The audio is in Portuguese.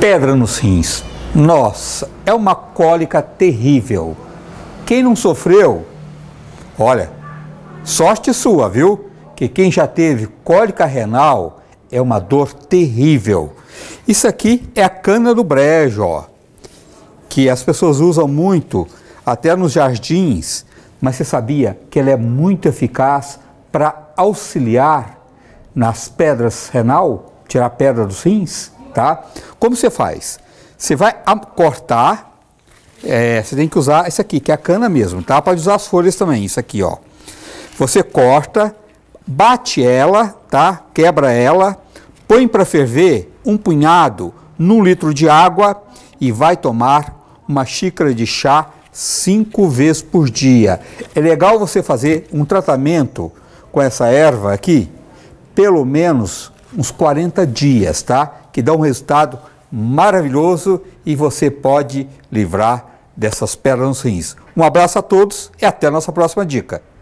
Pedra nos rins. Nossa, é uma cólica terrível. Quem não sofreu, olha, sorte sua, viu? Que quem já teve cólica renal é uma dor terrível. Isso aqui é a cana do brejo, ó, que as pessoas usam muito, até nos jardins, mas você sabia que ela é muito eficaz para auxiliar nas pedras renal, tirar pedra dos rins? tá? Como você faz? Você vai cortar, é, você tem que usar isso aqui, que é a cana mesmo, tá? Pode usar as folhas também, isso aqui, ó. Você corta, bate ela, tá? Quebra ela, põe para ferver um punhado num litro de água e vai tomar uma xícara de chá cinco vezes por dia. É legal você fazer um tratamento com essa erva aqui, pelo menos uns 40 dias, tá? Que dá um resultado maravilhoso e você pode livrar dessas pernas nos rins. Um abraço a todos e até a nossa próxima dica.